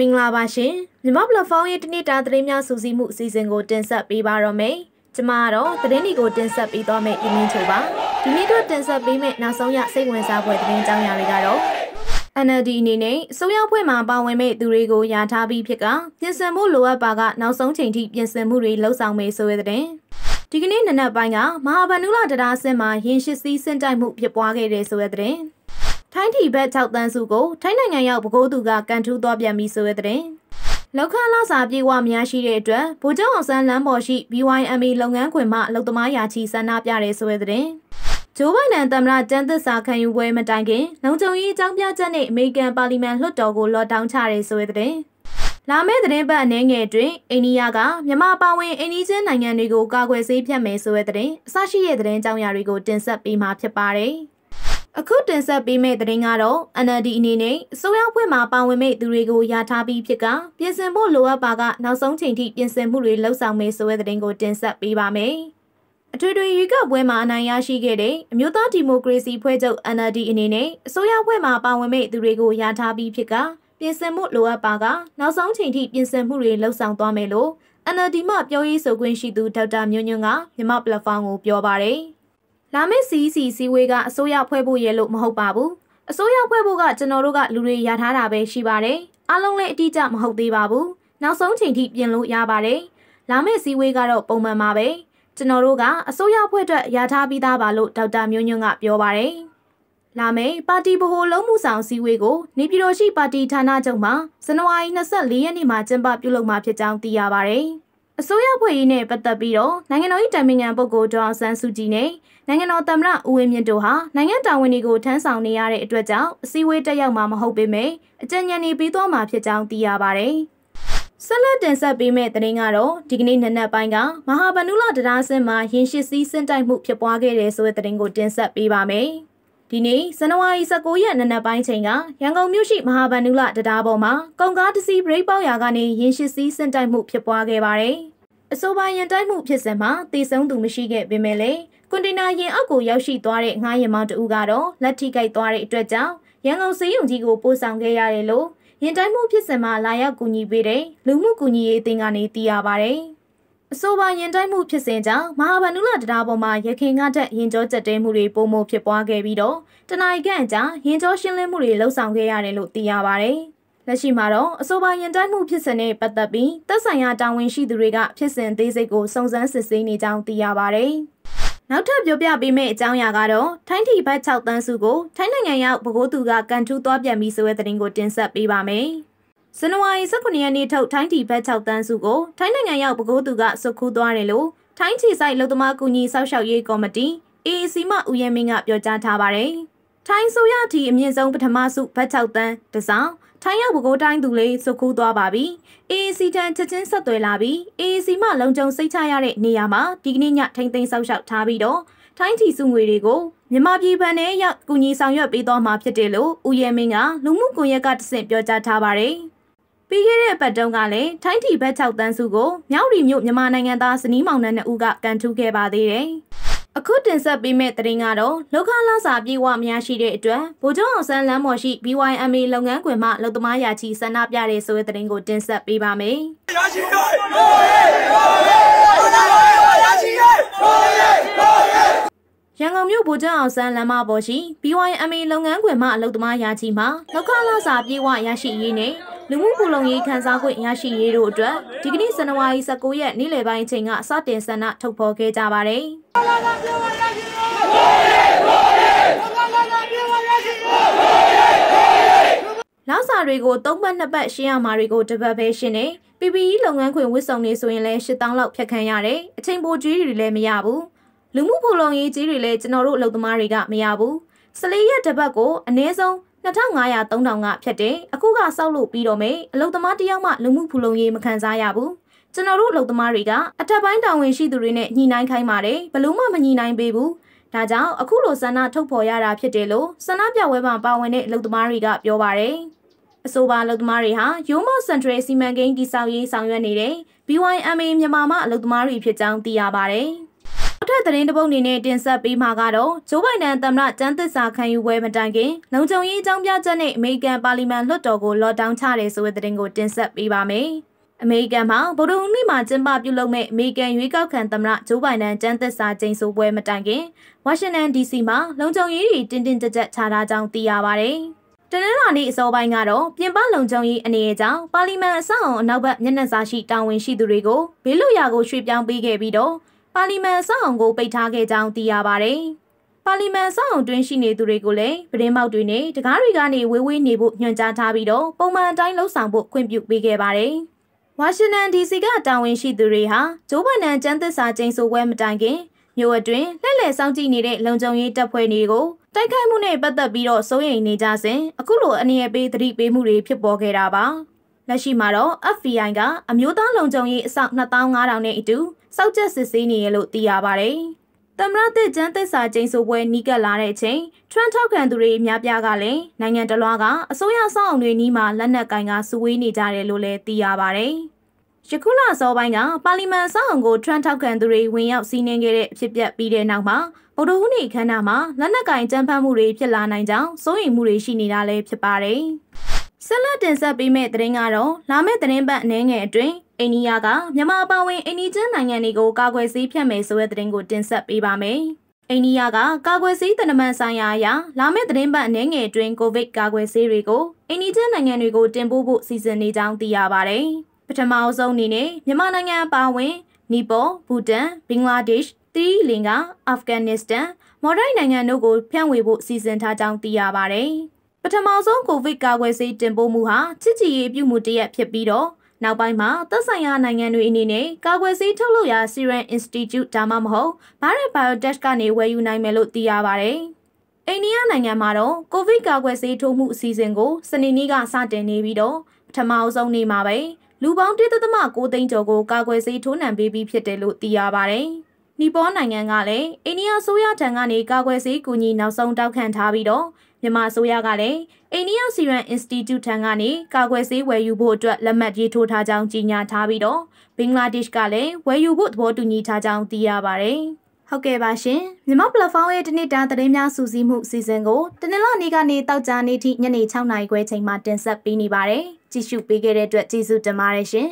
မင်္ဂလာပါရှင်မြန်မာ platform ရဲ့တနေ့တာသတင်းများစုစည်းမှုအစီအစဉ်ကိုတင်ဆက်ပေးပါရမယ်။ကျမကတော့သတင်းတွေကိုတင်ဆက်ပေးသွားမယ့်ဒီနေ့ချိုပါ။ဒီနေ့တော့တင်ဆက်ပေးမယ့်နောက်ဆုံးရစိတ်ဝင်စားဖွယ်သတင်းကြောင်းရာတွေကတော့ NLD အနေနဲ့အစိုးရဖွဲ့မှပါဝင်မဲ့သူတွေကိုယာထားပြီးဖြစ်ကပြင်ဆင်မှုလိုအပ်ပါကနောက်ဆုံးချိန်ထိပြင်ဆင်မှုတွေလှုပ်ဆောင်မယ်ဆိုတဲ့တဲ့ဒီကနေ့နနက်ပိုင်းကမဟာဗန္ဓုလတရာဆင်းမှာရင်ရှိစည်းစင့်တိုက်မှုဖြစ်ပွားခဲ့တယ်ဆိုတဲ့တဲ့ထိုင်းထီဘက်6တန်းစုကို ထိုင်းနိုင်ငံရောက်ဗကိုးသူကကန်ထူးသွားပြန်ပြီဆိုတဲ့တဲ့လောက်ခလာစာပြေဝများရှိတဲ့အတွက်ဗိုလ်ချုပ်အောင်ဆန်းလမ်းပေါ်ရှိ BYMA လုပ်ငန်းခွင်မှအလုပ်သမားယာချီဆန္ဒပြတယ်ဆိုတဲ့တဲ့ဂျိုးဘိုင်ဒန်သမ္မတကျန်းသစ္စာခံယူပွဲမတိုင်ခင်လုံခြုံရေးအကြောင်းပြချက်နဲ့အမေရိကန်ပါလီမန်လွှတ်တော်ကိုလော်ဒေါင်းချတယ်ဆိုတဲ့တဲ့လာမယ့်သတင်းပတ်အနည်းငယ်အတွင်းအိန္ဒိယကမြန်မာပါဝင်အိန္ဒိချင်းနိုင်ငံတွေကိုကာကွယ်ဆေးဖြတ်မယ်ဆိုတဲ့တဲ့အစရှိတဲ့သတင်းအကြောင်းအရာတွေကိုတင်ဆက်ပေးမှာဖြစ်ပါတယ်။အခုတင်ဆက်ပေးမယ့်သတင်းကတော့ NLD အနေနဲ့အစိုးရဖွဲ့မှပါဝင်မဲ့သူတွေကိုယာထားပြီးဖြစ်ကပြင်ဆင်ဖို့လိုအပ်ပါကနောက်ဆုံးချိန်ထိပြင်ဆင်မှုတွေလှုပ်ဆောင်မယ်ဆိုတဲ့သတင်းကိုတင်ဆက်ပေးပါမယ်။အထွေထွေရွေးကောက်ပွဲမှာအနိုင်ရရှိခဲ့တဲ့အမျိုးသားဒီမိုကရေစီဖွဲ့ချုပ် NLD အနေနဲ့အစိုးရဖွဲ့မှပါဝင်မဲ့သူတွေကိုယာထားပြီးဖြစ်ကပြင်ဆင်မှုလိုအပ်ပါကနောက်ဆုံးချိန်ထိပြင်ဆင်မှုတွေလှုပ်ဆောင်သွားမယ်လို့ NLD မှပြောရေးဆိုခွင့်ရှိသူဒေါက်တာမြွန်းညွန်းကမြမပလက်ဖောင်းကိုပြောပါရယ်။လာမယ့် CEC စည်းဝေးကအစိုးရဖွဲ့ဖို့ရလို့မဟုတ်ပါဘူး။အစိုးရဖွဲ့ဖို့ကကျွန်တော်တို့ကလူတွေရထားတာပဲရှိပါတယ်။အားလုံးလည်းအတိအကျမဟုတ်သေးပါဘူး။နောက်ဆုံးချိန်ထိပြင်လို့ရပါတယ်။လာမယ့်စည်းဝေးကတော့ပုံမှန်ပါပဲ။ကျွန်တော်တို့ကအစိုးရဖွဲ့အတွက်ရထားပြီးသားပါလို့ဒေါက်တာမျိုးညွန့်ကပြောပါတယ်။လာမယ့်ပါတီဗဟိုလုံးမှုဆောင်စည်းဝေးကိုနေပြည်တော်ရှိပါတီဌာနချုပ်မှာဇန်နဝါရီ24ရက်နေ့မှာကျင်းပပြုလုပ်မှာဖြစ်ကြောင်းသိရပါတယ်။အစိုးရဖွဲ့ရေးနဲ့ပတ်သက်ပြီးတော့နိုင်ငံတော်၏တိုင်ပင်ခံပုဂ္ဂိုလ်ဒေါက်အောင်ဆန်းစုကြည်နဲ့နိုင်ငံတော်သမ္မတဦးဝင်းမြင့်တို့ဟာနိုင်ငံတာဝန်တွေကိုထမ်းဆောင်နေရတဲ့အတွက်ကြောင့်အစည်းအဝေးတက်ရောက်မှာမဟုတ်ပေမဲ့အကြံဉာဏ်တွေပြီးသွားမှာဖြစ်ကြောင်းသိရပါဗျ။ဆက်လက်တင်ဆက်ပေးမယ့်သတင်းကတော့ဒီကနေ့နနက်ပိုင်းကမဟာဗန္ဓုလတရားစင်မှာရင်ရှိစည်းစင်တိုက်မှုဖြစ်ပွားခဲ့တဲ့ဆိုတဲ့သတင်းကိုတင်ဆက်ပေးပါမယ်။ဒီနေ့ဇန်နဝါရီ19ရက်နေ့နက်ပိုင်းချိန်ကရန်ကုန်မြို့ရှိမဟာဗန္ဓုလတရားပေါ်မှာကုန်ကားတစ်စီးဘရိတ်ပေါက်ရာကနေရင်ရှိစည်းစင်တိုက်မှုဖြစ်ပွားခဲ့ပါတယ်။အဆိုပါရင်တိုက်မှုဖြစ်စဉ်မှာတေဆုံးသူမရှိခဲ့ပေမဲ့လည်းကွန်တိန်နာရင်အောက်ကိုရောက်ရှိသွားတဲ့ငှားရင်မောင်းတူကတော့လက်ထိကိုက်သွားတဲ့အတွက်ကြောင့်ရန်ကုန်စေယုံကြီးကိုပို့ဆောင်ခဲ့ရတယ်လို့ရင်တိုင်းမှုဖြစ်စဉ်မှာလာရောက်ကူညီပေးတဲ့လူမှုကူညီရေးအသင်းကနေသိရပါဗျ။အဆိုပါရင်တိုင်းမှုဖြစ်စဉ်ကြောင့်မဟာဗန္ဓုလတရားပေါ်မှာရခင်ကတက်ရင်ကျော်ကြက်တဲမှုတွေပုံမဖြစ်ပွားခဲ့ပြီးတော့တနင်္ဂနွေကြာရင်ကျော်ရှင်းလင်းမှုတွေလှုပ်ဆောင်ခဲ့ရတယ်လို့သိရပါဗျ။လက်ရှိမှာတော့အဆိုပါရင်တိုက်မှုဖြစ်စဉ်နဲ့ပတ်သက်ပြီးသက်ဆိုင်ရာတာဝန်ရှိသူတွေက ဖြစ်စဉ်သေးစိတ်ကိုစုံစမ်းစစ်ဆေးနေကြောင်းသိရပါဗျ။နောက်ထပ်ပြောပြပေးမယ့်အကြောင်းအရာကတော့ထိုင်းထီဘတ်6တန်းစုကိုထိုင်းနိုင်ငံရောက်ဗကိုးသူကကန်ထူးသွားပြန်ပြီးဆိုတဲ့သတင်းကိုတင်ဆက်ပေးပါမယ်။ဇန်နဝါရီ19ရက်နေ့ထုတ်ထိုင်းထီဘတ်6တန်းစုကိုထိုင်းနိုင်ငံရောက်ဗကိုးသူကစုခူးသွားတယ်လို့ထိုင်းခြေဆိုင်လုံသမားကူညီစောက်ရှောက်ရေးကော်မတီ AAC မှဦးရဲမင်းကပြောကြားထားပါတယ်။ထိုင်းဆိုရထီအမြင့်ဆုံးပထမစုဘတ်6တန်းတစောင်းထိုင်းရောက်ပဲခူးတိုင်းသူလေးစုခူးသွားပါပြီ။ AAC တန်ချက်ချင်းဆက်သွယ်လာပြီး AAC မှလုံခြုံစိတ်ချရတဲ့နေရာမှာဒီကနေ့ညထိမ့်သိမ်းဆောက်ရှောက်ထားပြီးတော့ထိုင်းချီစုငွေတွေကိုမြန်မာပြည်ပန်နဲ့ရောက်ကူညီဆောင်ရွက်ပေးသွားမှာဖြစ်တယ်လို့ဦးရဲမင်းကလူမှုကွန်ရက်ကတဆင့်ပြောကြားထားပါတယ်။ပြီးခဲ့တဲ့အပတ်တုန်းကလည်းထိုင်းတီဘက်6တန်းစုကိုမြောက်ရီမြို့မြန်မာနိုင်ငံသားဇနီးမောင်နှံ2ဦးကကန်ထူးခဲ့ပါသေးတယ်။အခုတင်ဆက်ပေးမယ့်သတင်းကတော့လောက်ခလာစာပြေဝများရှိတဲ့အတွက်ဗိုလ်ချုပ်အောင်ဆန်းလမ်းမော်ရှိ BYMA လုပ်ငန်းခွင်မှလုံသမားရာချီဆန္ဒပြတဲ့ဆိုတဲ့သတင်းကိုတင်ဆက်ပေးပါမယ်။ရာချီရဲန်ကုန်မြို့ဗိုလ်ချုပ်အောင်ဆန်းလမ်းမပေါ်ရှိ BYMA လုပ်ငန်းခွင်မှအလုပ်သမားယာကြီးမှာလောက်ခလာစာပြေဝရရှိရေးနဲ့လူမှုဖူလုံရေးခန်းစားခွင့်ရရှိရေးတို့အတွက်ဒီကနေ့ဇန်နဝါရီ19ရက်နေ့လယ်ပိုင်းအချိန်ကစတင်ဆန္ဒထုတ်ဖော်ခဲ့ကြပါတယ်။လောက်စာတွေကို၃ပတ်၂ပတ်ရှင်းရမှာတွေကိုတစ်ပတ်ပဲရှင်းနေ PPE လုပ်ငန်းခွင်ဝစ်စုံနေဆိုရင်လည်း၈000လောက်ဖြတ်ခန်းရတယ်အချိန်ပိုကြီးတွေလည်းမရဘူးလူမှုဖူလုံရေးကြီးတွေလည်းကျွန်တော်တို့အလုပ်သမားတွေကမရဘူး14ရက်တစ်ပတ်ကိုအနည်းဆုံး2500 3000ကဖြတ်တယ်အခုကစောက်လို့ပြီးတော့မယ်အလုပ်သမားတယောက်မှလူမှုဖူလုံရေးမခံစားရဘူးကျွန်တော်တို့အလုပ်သမားတွေကအထက်ပိုင်းတာဝန်ရှိသူတွေနဲ့ညှိနှိုင်းခိုင်းပါတယ်ဘလို့မှမညှိနှိုင်းပေးဘူးဒါကြောင့်အခုလိုဆန္ဒထုတ်ဖော်ရတာဖြစ်တယ်လို့ဆန္ဒပြပွဲမှာပါဝင်တဲ့အလုပ်သမားတွေကပြောပါတယ်အဆိုပါအလုပ်သမားတွေဟာရိုးမော့စင်ထရယ်စီမံကိန်းတည်ဆောက်ရေးဆောင်ရွက်နေတဲ့ BYMA မြန်မာမှအလုပ်သမားတွေဖြစ်ကြောင်းသိရပါတယ်။နောက်ထပ်သတင်းတစ်ပုဒ်အနေနဲ့တင်ဆက်ပေးမှာကတော့ဂျိုးဘိုင်ဒန်သမ္မတကျန်းသစ္စာခံယူပွဲမတိုင်ခင်လုံခြုံရေးအကြောင်းပြချက်နဲ့အမေရိကန်ပါလီမန်လွှတ်တော်ကို လော်ဒေါင်းချတယ်ဆိုတဲ့သတင်းကိုတင်ဆက်ပေးပါမယ်။အမေရိကန်မှာဗုဒ္ဓဟူးနေ့မှာကျင်းပပြုလုပ်မဲ့အမေရိကန်ရွေးကောက်ခံသမ္မတဂျိုးဘိုင်ဒန်ကျန်းသစ္စာကျိန်ဆိုပွဲမတိုင်ခင်ဝါရှင်တန် DC မှာလုံခြုံရေးတွေတင်းတင်းကြပ်ကြပ်ခြားထားကြောင်းသိရပါဗျ။တနင်္လာနေ့အစောပိုင်းကတော့ပြင်ပလုံခြုံရေးအနေအကြောင်းပါလီမန်အဆောက်အအုံအနောက်ဘက်မျက်နှာစာရှိတာဝန်ရှိသူတွေကိုဘေးလွတ်ရာကိုရွှေ့ပြောင်းပေးခဲ့ပြီးတော့ပါလီမန်အဆောက်အုံကိုပိတ်ထားခဲ့ကြောင်းသိရပါတယ်။ပါလီမန်အဆောက်အုံတွင်းရှိနေသူတွေကိုလည်းပဒင်းပေါက်တွေနဲ့တကားတွေကနေဝေးဝေးနေဖို့ညွှန်ကြားထားပြီးတော့ပုံမှန်အတိုင်းလှုပ်ဆောင်ဖို့ခွင့်ပြုပေးခဲ့ပါတယ်။ဝါရှင်တန်ဒီစီကတာဝန်ရှိသူတွေဟာဂျိုးဘန်နန်ကျန်းသစ်စာကျိန်ဆိုပွဲမတိုင်ခင်မြို့အတွင်းလှည့်လည်စောင့်ကြည့်နေတဲ့လုံခြုံရေးတပ်ဖွဲ့တွေကိုတိုက်ခိုက်မှုနဲ့ပတ်သက်ပြီးတော့စိုးရိမ်နေကြစဉ်အခုလိုအနေအပေးသတိပေးမှုတွေဖြစ်ပေါ်ခဲ့တာပါ။လက်ရှိမှာတော့ FBI ကအမျိုးသားလုံခြုံရေးအစောင့်2500နဲ့အတူစောက်ချက်စစ်ဆေးနေရလို့သိရပါဗျ။သမရတဲ့ကျန်းသက်စာကျင်းဆိုပွဲနီးကပ်လာတဲ့အချိန်ထရန့်ထောက်ခံသူတွေအများပြားကလည်းနိုင်ငံတလွှာကအစိုးရစောင့်အုံတွေနီးမှာလက်နက်ကင်ကစုဝေးနေကြတယ်လို့လည်းသိရပါဗျ။ယခုလအစောပိုင်းကပါလီမန်စောင့်အုံကိုထရန့်ထောက်ခံသူတွေဝင်ရောက်စီးနင်းခဲ့တဲ့အဖြစ်ပြက်ပြီးတဲ့နောက်မှာဗုဒ္ဓဟူးနေ့ခန်းနာမှာလက်နက်ကင်ကြမ်းဖက်မှုတွေဖြစ်လာနိုင်ကြောင်းစိုးရိမ်မှုတွေရှိနေတာလည်းဖြစ်ပါတယ်။ဆက်လက်တင်ဆက်ပေးမယ့်သတင်းကတော့လာမယ့်သတင်းပတ်အနည်းငယ်အတွင်းအိန္ဒိယကမြန်မာအပါအဝင်အိန္ဒိချင်းနိုင်ငံတွေကိုကာကွယ်ဆေးဖြန့်မယ်ဆိုတဲ့သတင်းကိုတင်ဆက်ပေးပါမယ်။အိန္ဒိယကကာကွယ်ဆေးတနမန်ဆိုင်ရာအရလာမယ့်သတင်းပတ်အနည်းငယ်အတွင်းကိုဗစ်ကာကွယ်ဆေးတွေကိုအိန္ဒိချင်းနိုင်ငံတွေကိုတင်ပို့ဖို့စီစဉ်နေကြောင်းသိရပါဗျ။ပထမအဆုံးအနေနဲ့မြန်မာနိုင်ငံအပါအဝင်နီပေါ်၊ဘူတန်၊ဘင်္ဂလားဒေ့ရှ်၊သီရိလင်္ကာ၊အာဖဂန်နစ္စတန်၊မော်ဒိုင်နိုင်ငံတို့ကိုဖြန့်ဝေဖို့စီစဉ်ထားကြောင်းသိရပါဗျ။ပထမဆုံးကိုဗစ်ကာကွယ်ဆေးတင်ပို့မှုဟာချစ်ကြည်ရေးပြုမှုတစ်ရပ်ဖြစ်ပြီးတော့နောက်ပိုင်းမှာသက်ဆိုင်ရာနိုင်ငံတွေအနေနဲ့ကာကွယ်ဆေးထုတ်လုပ်ရာ Serum Institute ဒါမှမဟုတ် Bharat Biotech ကနေဝယ်ယူနိုင်မယ်လို့သိရပါဗျ။အိန္ဒိယနိုင်ငံမှာတော့ကိုဗစ်ကာကွယ်ဆေးထိုးမှုအစီအစဉ်ကိုစနေနေ့ကစတင်နေပြီးတော့ပထမဆုံးနေ့မှာပဲလူပေါင်း1.6သိန်းကျော်ကိုကာကွယ်ဆေးထိုးနှံပေးပြီးဖြစ်တယ်လို့သိရပါဗျ။နီပေါနိုင်ငံကလည်းအိန္ဒိယဆိုရထံကနေကာကွယ်ဆေးကူညီနောက်ဆုံးတောက်ခံထားပြီးတော့မြန်မာအစိုးရကလည်းအိန္ဒိယ Serum Institute ထံကနေကာကွယ်ဆေးဝယ်ယူဖို့အတွက်လက်မှတ်ရေးထိုးထားကြောင်းကြေညာထားပြီးတော့ဘင်္ဂလားဒေ့ရှ်ကလည်းဝယ်ယူဖို့သဘောတူညီထားကြောင်းသိရပါတယ်။ဟုတ်ကဲ့ပါရှင်မြန်မာ platform ရဲ့ဒီနေ့တာသတင်းများစူးစီးမှုစီစဉ်ကိုတနင်္လာနေ့ကနေတောက်ကြနေ့ထိညနေ6:00နာရီခွဲချိန်မှာတင်ဆက်ပေးနေပါတယ်ကြည့်ရှုပေးခဲ့တဲ့အတွက်ကျေးဇူးတင်ပါတယ်ရှင်